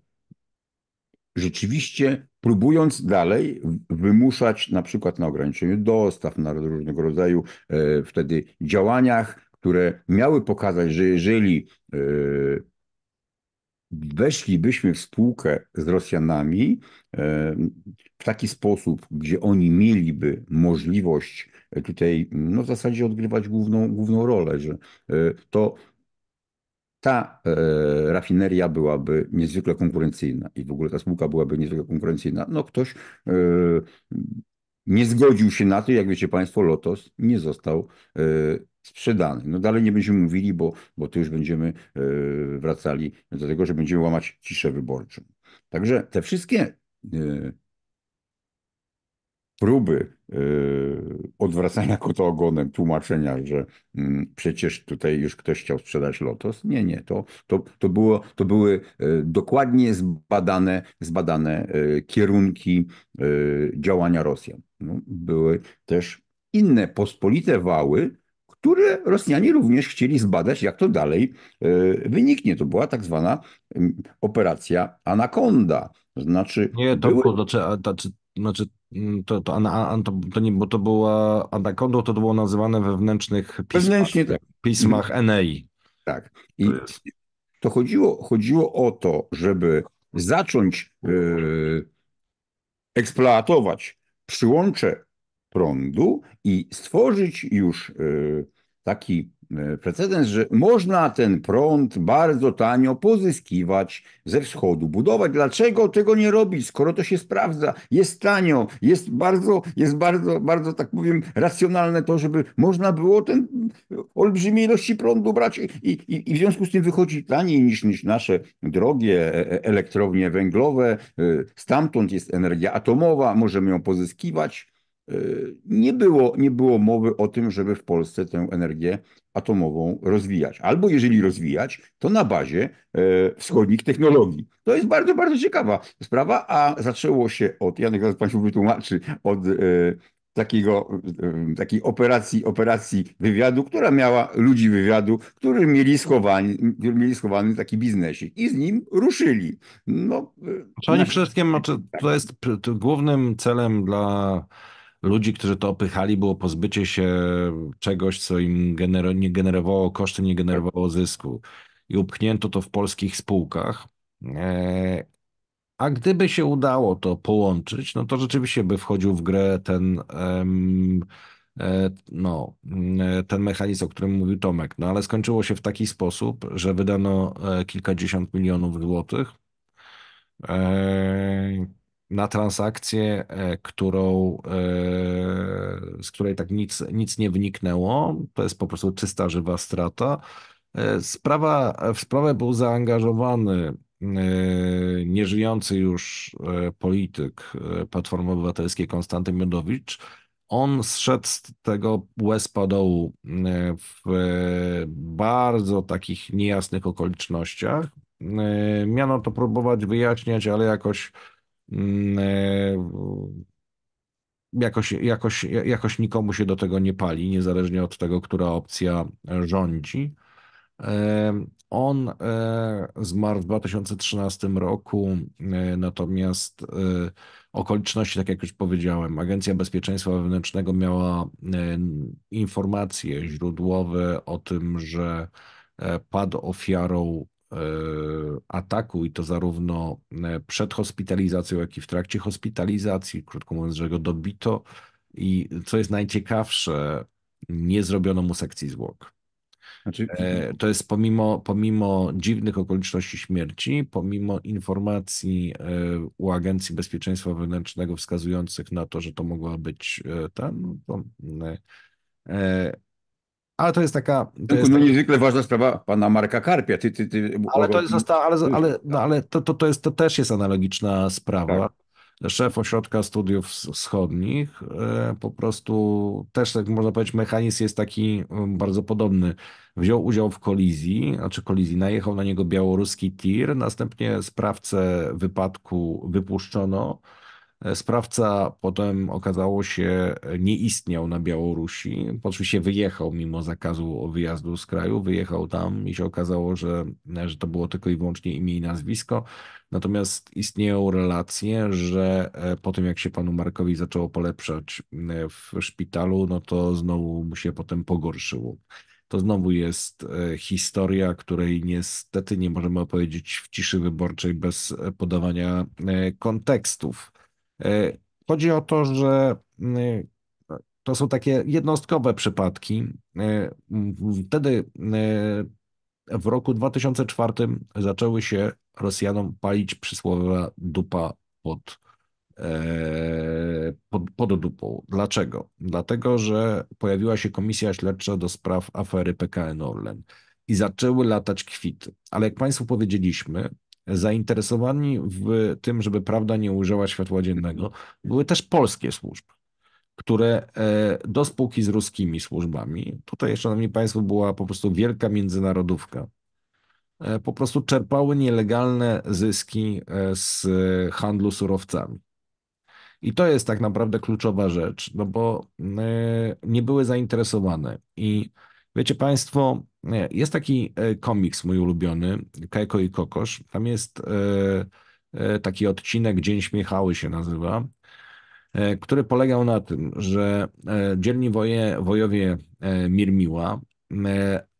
rzeczywiście, próbując dalej wymuszać na przykład na ograniczeniu dostaw, na różnego rodzaju e, wtedy działaniach, które miały pokazać, że jeżeli weszlibyśmy w spółkę z Rosjanami e, w taki sposób, gdzie oni mieliby możliwość e, tutaj no w zasadzie odgrywać główną, główną rolę, że e, to ta rafineria byłaby niezwykle konkurencyjna i w ogóle ta spółka byłaby niezwykle konkurencyjna. No ktoś nie zgodził się na to, jak wiecie Państwo, Lotos nie został e, sprzedany. No dalej nie będziemy mówili, bo, bo tu już będziemy e, wracali do tego, że będziemy łamać ciszę wyborczą. Także te wszystkie e, próby odwracania kota ogonem, tłumaczenia, że mm, przecież tutaj już ktoś chciał sprzedać Lotos. Nie, nie, to, to, to, było, to były dokładnie zbadane, zbadane kierunki działania Rosjan no, były też inne pospolite wały, które Rosjanie również chcieli zbadać, jak to dalej e, wyniknie. To była tak zwana operacja Anakonda. Znaczy, nie, to, były... Znaczy, to, to, znaczy, to, to, to, to, nie, bo to była anakonda, to było nazywane wewnętrznych pismach, Wewnętrznie, tak. pismach Enei. Mm. Tak. I to chodziło, chodziło o to, żeby zacząć e, eksploatować przyłącze prądu i stworzyć już y, taki E, precedens, że można ten prąd bardzo tanio pozyskiwać ze wschodu, budować. Dlaczego tego nie robić, skoro to się sprawdza? Jest tanio, jest bardzo, jest bardzo, bardzo tak powiem, racjonalne to, żeby można było ten olbrzymie ilości prądu brać i, i, i w związku z tym wychodzi taniej niż, niż nasze drogie e, e, elektrownie węglowe. Stamtąd jest energia atomowa, możemy ją pozyskiwać. E, nie było, nie było mowy o tym, żeby w Polsce tę energię atomową rozwijać. Albo jeżeli rozwijać, to na bazie e, wschodnich technologii. To jest bardzo, bardzo ciekawa sprawa, a zaczęło się od, Janek zaraz Państwu wytłumaczy, od e, takiego, takiej operacji, operacji wywiadu, która miała ludzi wywiadu, którzy mieli schowany, którzy mieli schowany taki biznesie i z nim ruszyli. No, oni przede wszystkim, znaczy, to jest głównym celem dla ludzi, którzy to opychali, było pozbycie się czegoś, co im gener nie generowało koszty, nie generowało zysku. I upchnięto to w polskich spółkach. E, a gdyby się udało to połączyć, no to rzeczywiście by wchodził w grę ten, e, no, e, ten mechanizm, o którym mówił Tomek. No ale skończyło się w taki sposób, że wydano kilkadziesiąt milionów złotych na transakcję, e, którą, e, z której tak nic, nic nie wniknęło. To jest po prostu czysta, żywa strata. E, sprawa, w sprawę był zaangażowany nieżyjący już polityk Platformy Obywatelskiej Konstanty Miodowicz. On zszedł z tego łez padołu w bardzo takich niejasnych okolicznościach. Miano to próbować wyjaśniać, ale jakoś Mm, e, jakoś, jakoś, jakoś nikomu się do tego nie pali, niezależnie od tego, która opcja rządzi. E, on e, zmarł w 2013 roku, natomiast okoliczności, tak jak już powiedziałem, Agencja Bezpieczeństwa Wewnętrznego miała informacje źródłowe o tym, że padł ofiarą E, ataku i to zarówno e, przed hospitalizacją, jak i w trakcie hospitalizacji. Krótko mówiąc, że go dobito i co jest najciekawsze, nie zrobiono mu sekcji zwłok. Znaczy... E, to jest pomimo, pomimo dziwnych okoliczności śmierci, pomimo informacji u Agencji Bezpieczeństwa Wewnętrznego wskazujących na to, że to mogła być ten, no, to, ale to jest taka. To jest no niezwykle ważna sprawa pana Marka Karpia. Ty, ty, ty, ale to, jest, ale, ale, no, ale to, to, to, jest, to też jest analogiczna sprawa. Tak szef ośrodka studiów wschodnich, e, po prostu też, tak można powiedzieć, mechanizm jest taki mm, bardzo podobny. Wziął udział w kolizji, znaczy kolizji, najechał na niego białoruski tir, następnie sprawcę wypadku wypuszczono, E, sprawca potem okazało się e, nie istniał na Białorusi. Oczywiście wyjechał mimo zakazu wyjazdu z kraju, wyjechał tam i się okazało, że, e, że to było tylko i wyłącznie imię i nazwisko. Natomiast istnieją relacje, że po tym jak się panu Markowi zaczęło polepszać w szpitalu, no to znowu mu się potem pogorszyło. To znowu jest historia, której niestety nie możemy opowiedzieć w ciszy wyborczej bez podawania kontekstów. E, chodzi o to, że mm, to są takie jednostkowe przypadki. E, wtedy e, w roku 2004 zaczęły się Rosjanom palić przysłowiowa dupa pod, pod, pod dupą. Dlaczego? Dlatego, że pojawiła się komisja śledcza do spraw afery PKN Orlen i zaczęły latać kwity. Ale jak Państwu powiedzieliśmy, zainteresowani w tym, żeby prawda nie ujrzała światła dziennego, były też polskie służby, które e, do spółki z ruskimi służbami, tutaj, szanowni państwo, była po prostu wielka międzynarodówka, e, po prostu czerpały nielegalne zyski e, z handlu surowcami. I to jest tak naprawdę kluczowa rzecz, no bo nie były zainteresowane. I wiecie Państwo, jest taki e, komiks mój ulubiony, Kajko i Kokosz. Tam jest e, e, taki odcinek, Dzień Śmiechały się nazywa, który polegał na tym, że dzielni woje, wojowie Mirmiła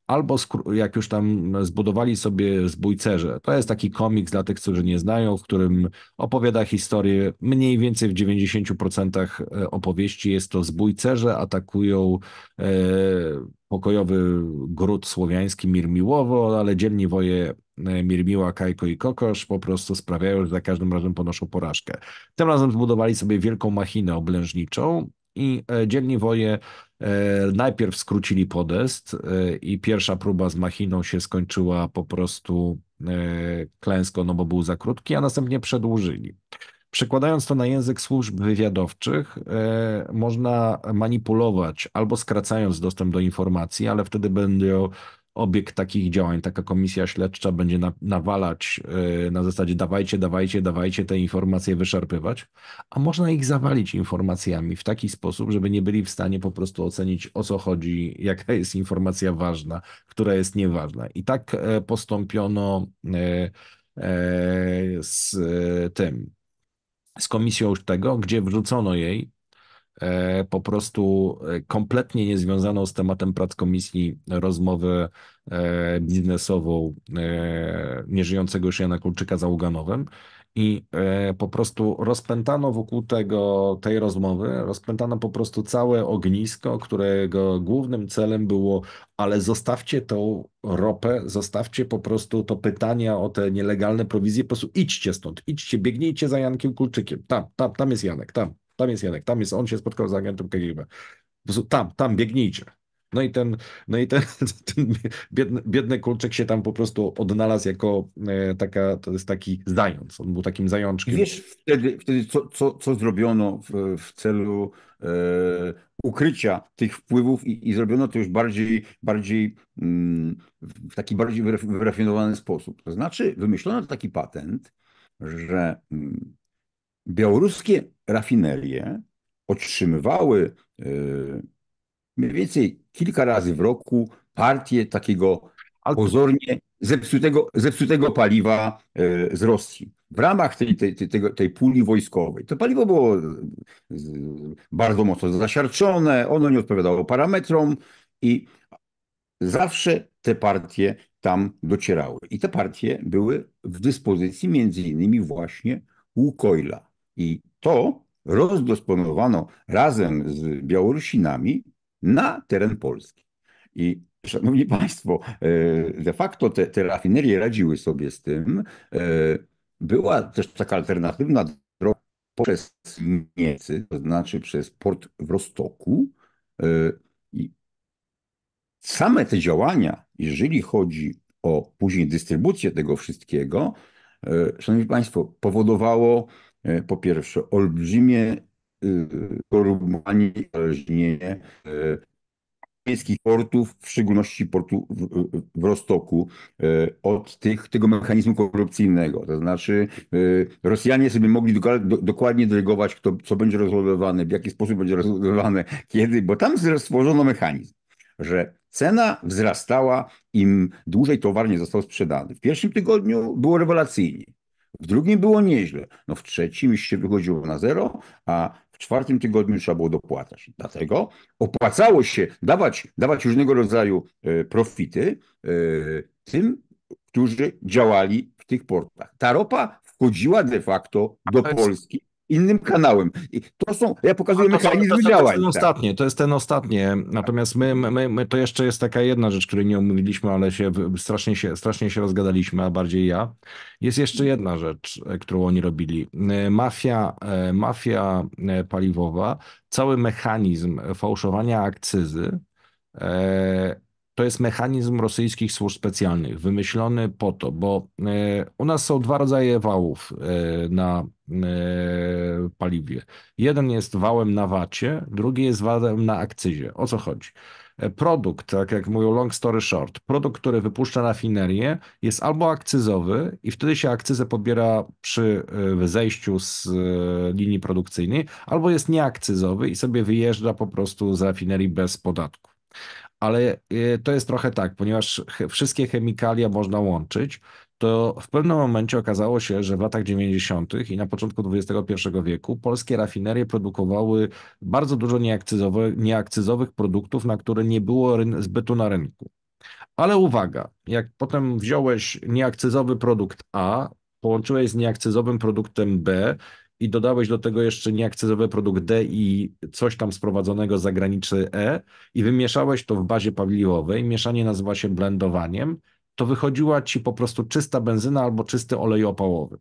albo jak już tam zbudowali sobie Zbójcerze. To jest taki komiks dla tych, którzy nie znają, w którym opowiada historię mniej więcej w 90% e, opowieści jest to Zbójcerze atakują e, pokojowy gród słowiański Mirmiłowo, ale dzielni woje e, Mirmiła, Kajko i Kokosz po prostu sprawiają, że za każdym razem ponoszą porażkę. Tym razem zbudowali sobie wielką machinę oblężniczą, i e, dzielni woje e, najpierw skrócili podest e, i pierwsza próba z machiną się skończyła po prostu klęską, no bo był za krótki, a następnie przedłużyli. Przekładając to na język służb wywiadowczych, można manipulować albo skracając dostęp do informacji, ale wtedy będą Obieg takich działań, taka komisja śledcza będzie na, nawalać e, na zasadzie dawajcie, dawajcie, dawajcie te informacje wyszarpywać, a można ich zawalić informacjami w taki sposób, żeby nie byli w stanie po prostu ocenić o co chodzi, jaka jest informacja ważna, która jest nieważna. I tak e, postąpiono e, z tym, z komisją tego, gdzie wrzucono jej E, po prostu e, kompletnie niezwiązaną z tematem prac komisji rozmowę e, biznesową nieżyjącego już Jana Kulczyka za Uganowem i po prostu rozpętano wokół tego, tej rozmowy, rozpętano po prostu całe ognisko, którego głównym celem było, ale zostawcie tą ropę, zostawcie po prostu to pytania o te nielegalne prowizje, po prostu idźcie stąd, idźcie, biegnijcie za Jankiem Kulczykiem, tam, tam, tam jest Janek, tam. Tam jest Janek, tam jest, on się spotkał z agentem KGB. Po prostu tam, tam biegnijcie. No i ten, no i ten, ten biedny, biedny, kurczek się tam po prostu odnalazł jako e, taka, to jest taki zając. On był takim zajączkiem. wiesz wtedy, wtedy co, co, co zrobiono w, w celu e, ukrycia tych wpływów i, i, zrobiono to już bardziej, bardziej mm, w taki bardziej wyrafinowany sposób. To znaczy wymyślono taki patent, że mm, białoruskie rafinerie otrzymywały e, mniej więcej kilka razy w roku partię takiego pozornie zepsutego, zepsutego paliwa e, z Rosji. W ramach tej, tej, tej, tej puli wojskowej. To paliwo było e, bardzo mocno zasiarczone, ono nie odpowiadało parametrom i zawsze te partie tam docierały. I te partie były w dyspozycji między innymi właśnie Łukoila. I to rozdysponowano razem z Białorusinami na teren Polski. I Szanowni Państwo, e, de facto te, te rafinerie radziły sobie z tym. E, była też taka alternatywna droga poprzez Niemcy, to znaczy przez port w Rostoku. E, I same te działania, jeżeli chodzi o później dystrybucję tego wszystkiego, Szanowni Państwo, powodowało E, po pierwsze olbrzymie e, korumpowanie i zależnienie e, miejskich portów, w szczególności portu w Rostoku, od tych, tego mechanizmu korupcyjnego. To znaczy Rosjanie sobie mogli dokładnie dyrygować, kto, co będzie rozładowane, w jaki sposób będzie rozładowane, kiedy, bo tam stworzono mechanizm, że cena wzrastała, im dłużej towar nie został sprzedany. W pierwszym tygodniu było rewelacyjnie. W drugim było nieźle. No w trzecim już się wychodziło na zero, a w czwartym tygodniu trzeba było dopłacać. Dlatego opłacało się dawać, dawać różnego rodzaju e, profity e, tym, którzy działali w tych portach. Ta ropa wchodziła de facto do Polski innym kanałem. I to są, ja pokazuję to mechanizm to, działań. To jest ten ostatnie, to jest ten ostatnie. Natomiast my, my, my, to jeszcze jest taka jedna rzecz, której nie omówiliśmy, ale się strasznie się, strasznie się rozgadaliśmy, a bardziej ja. Jest jeszcze jedna rzecz, e, którą oni robili. E, mafia, e, mafia paliwowa, cały mechanizm fałszowania akcyzy to jest mechanizm rosyjskich służb specjalnych, wymyślony po to, bo e, u nas są dwa rodzaje wałów e, na e, paliwie. Jeden jest wałem na wacie, drugi jest wałem na akcyzie. O co chodzi? Produkt, tak jak mówią long story short, produkt, który wypuszcza rafinerię, jest albo akcyzowy i wtedy się akcyzę pobiera przy zejściu z linii produkcyjnej, albo jest nieakcyzowy i sobie wyjeżdża po prostu z rafinerii bez podatku ale y, to jest trochę tak, ponieważ wszystkie chemikalia można łączyć, to w pewnym momencie okazało się, że w latach 90. i na początku XXI wieku polskie rafinerie produkowały bardzo dużo nieakcyzowych, nieakcyzowych produktów, na które nie było zbytu na rynku. Ale uwaga, jak potem wziąłeś nieakcyzowy produkt A, połączyłeś z nieakcyzowym produktem B, i dodałeś do tego jeszcze nieakcyzowy produkt D i coś tam sprowadzonego z zagranicy E i wymieszałeś to w bazie paliwowej, mieszanie nazywa się blendowaniem, to wychodziła ci po prostu czysta benzyna albo czysty olej opałowy.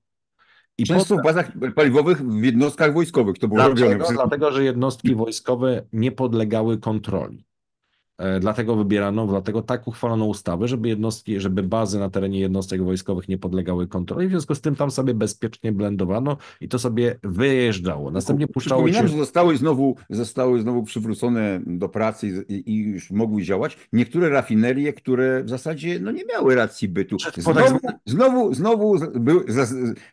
I Często potem... w bazach paliwowych w jednostkach wojskowych to było Dlaczego? robione. Dlatego, że jednostki wojskowe nie podlegały kontroli. E, dlatego wybierano, dlatego tak uchwalono ustawy, żeby jednostki, żeby bazy na terenie jednostek wojskowych nie podlegały kontroli. W związku z tym tam sobie bezpiecznie blendowano i to sobie wyjeżdżało. Następnie puszczało się... że zostały znowu, zostały znowu przywrócone do pracy i, i, już mogły działać niektóre rafinerie, które w zasadzie no, nie miały racji bytu. Znowu, znowu, znowu był,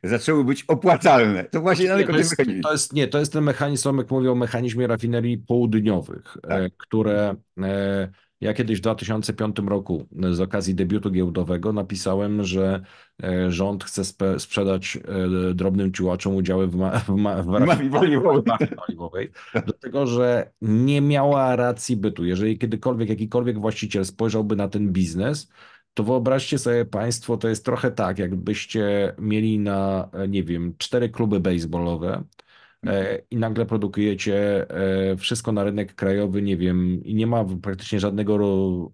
zaczęły być opłacalne. To właśnie nie, to jest, to jest, nie, to jest ten mechanizm, jak mówię o mechanizmie rafinerii południowych, tak. E, które e, ja kiedyś w 2005 roku z okazji debiutu giełdowego napisałem, że e, rząd chce sp sprzedać e, drobnym ciułaczom udziały w, ma w, ma w mafii paliwowej, dlatego że nie miała racji bytu. Jeżeli kiedykolwiek jakikolwiek właściciel spojrzałby na ten biznes, to wyobraźcie sobie Państwo, to jest trochę tak, jakbyście mieli na, nie wiem, cztery kluby baseballowe, E, mhm. i nagle produkujecie e, wszystko na rynek krajowy, nie wiem, i nie ma praktycznie żadnego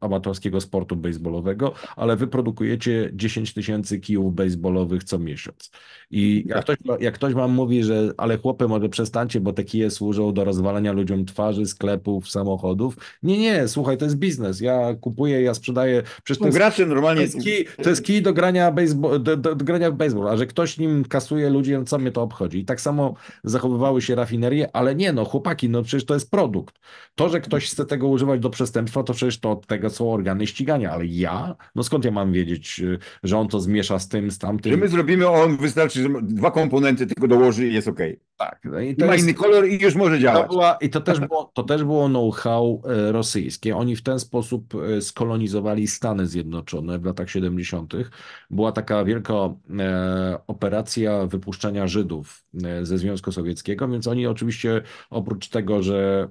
amatorskiego sportu baseballowego, ale wy produkujecie 10 tysięcy kijów baseballowych co miesiąc. I mhm. jak ktoś, jak ktoś wam mówi, że ale chłopy, może przestańcie, bo te kije służą do rozwalania ludziom twarzy, sklepów, samochodów. Nie, nie, słuchaj, to jest biznes. Ja kupuję, ja sprzedaję. Przecież to no, jest, gracze normalnie. To jest, kij, to jest kij do grania, baseball, do, do, do grania w baseball, a że ktoś nim kasuje ludziom, co mnie to obchodzi. I tak samo zachowuje wydobywały się rafinerie, ale nie no, chłopaki, no przecież to jest produkt. To, że ktoś chce tego używać do przestępstwa, to przecież to od tego są organy ścigania, ale ja? No skąd ja mam wiedzieć, y, że on to zmiesza z tym, z tamtym? Że my zrobimy, on wystarczy, że dwa komponenty tylko dołoży i jest okej. Okay. Tak. No I, ma jest... inny kolor i już może działać. To była, I to też było, to też było know-how e, rosyjskie. Oni w ten sposób e, skolonizowali Stany Zjednoczone w latach 70. Była taka wielka e, operacja wypuszczenia Żydów ze Związku Sowieckiego więc oni oczywiście oprócz tego, że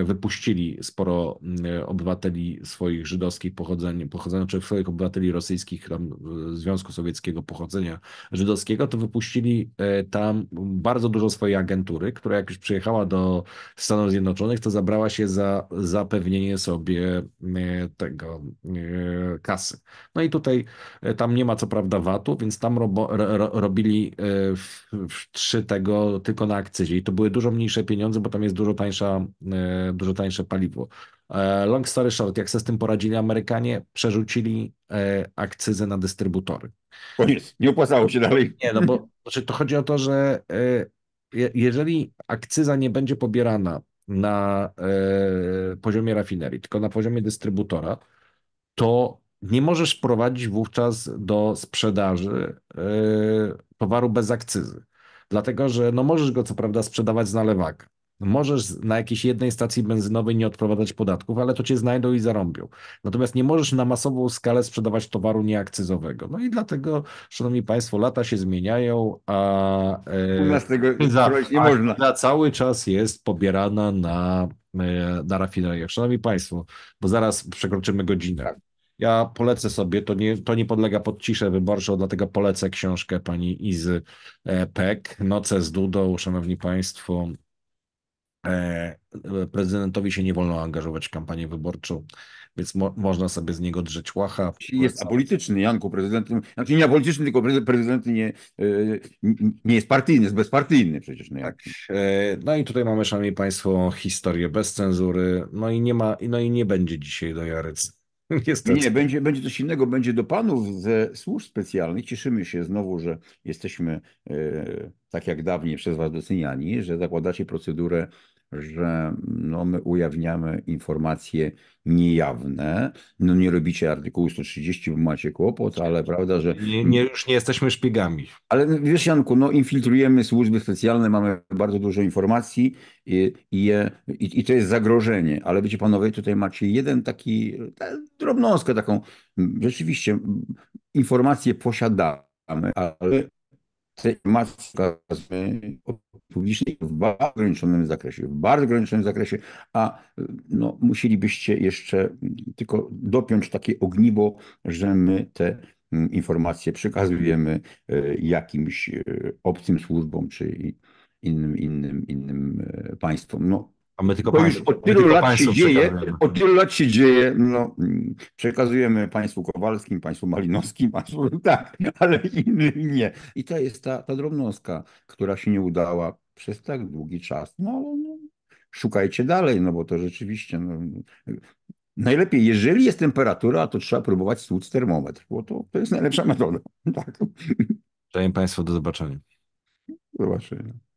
e, wypuścili sporo e, obywateli swoich żydowskich pochodzenia, pochodzenia czy swoich obywateli rosyjskich, tam e, Związku Sowieckiego pochodzenia żydowskiego, to wypuścili tam bardzo dużo swojej agentury, która jak już przyjechała do Stanów Zjednoczonych, to zabrała się za zapewnienie sobie tego kasy. No i tutaj tam nie ma co prawda VAT-u, więc tam robo, ro, robili w, w trzy tego tylko na akcję akcyzie i to były dużo mniejsze pieniądze, bo tam jest dużo, tańsza, e, dużo tańsze paliwo. E, long story short, jak sobie z tym poradzili Amerykanie, przerzucili e, akcyzę na dystrybutory. Koniec, nie opłacało się dalej. Nie, no bo znaczy, to chodzi o to, że jeżeli akcyza nie będzie pobierana na poziomie rafinerii, tylko na poziomie dystrybutora, to nie możesz prowadzić wówczas do sprzedaży towaru bez akcyzy dlatego że no możesz go co prawda sprzedawać z nalewaka. Możesz na jakiejś jednej stacji benzynowej nie odprowadzać podatków, ale to cię znajdą i zarąbią. Natomiast nie możesz na masową skalę sprzedawać towaru nieakcyzowego. No i dlatego, szanowni państwo, lata się zmieniają, a u e, nas tego za, nie można. cały czas jest pobierana na, e, na rafineriach. Szanowni państwo, bo zaraz przekroczymy godzinę. Tak. Ja polecę sobie, to nie, to nie podlega pod ciszę wyborczą, dlatego polecę książkę pani Izy e, Peck, Noce z Dudą, szanowni państwo. E, e, prezydentowi się nie wolno angażować w kampanię wyborczą, więc mo można sobie z niego drzeć łacha. Jest apolityczny, Janku, prezydent. Znaczy nie apolityczny, tylko prezydent nie, nie jest partyjny, jest bezpartyjny przecież. No, tak. no i tutaj mamy, szanowni państwo, historię bez cenzury. No i nie ma, no i nie będzie dzisiaj do Jarycy. Niestety. Nie, będzie, będzie coś innego, będzie do panów ze służb specjalnych. Cieszymy się znowu, że jesteśmy e, tak jak dawniej przez was doceniani, że zakładacie procedurę że no, my ujawniamy informacje niejawne. No nie robicie artykułu 130, bo macie kłopot, ale prawda, że... Nie, nie, już nie jesteśmy szpiegami. Ale wiesz Janku, no infiltrujemy służby specjalne, mamy bardzo dużo informacji i, i, i, i to jest zagrożenie. Ale wiecie panowie, tutaj macie jeden taki, e, drobnostkę taką, rzeczywiście informacje posiadamy, ale te informacje publicznej w bardzo ograniczonym zakresie, w bardzo ograniczonym zakresie, a no, musielibyście jeszcze tylko dopiąć takie ogniwo, że my te mm, informacje przekazujemy e, jakimś e, obcym służbom czy innym, innym, innym e, państwom. No, a my tylko to państw, już od tylu lat się dzieje, od tylu lat się dzieje, no, mm, przekazujemy państwu Kowalskim, państwu Malinowskim, państwu tak, ale innym nie. I to jest ta, ta drobnostka, która się nie udała przez tak długi czas. No, no szukajcie dalej, no bo to rzeczywiście no, najlepiej, jeżeli jest temperatura, to trzeba próbować stłuc termometr, bo to, to jest najlepsza metoda. Tak. Daję Państwu do zobaczenia. Do zobaczenia.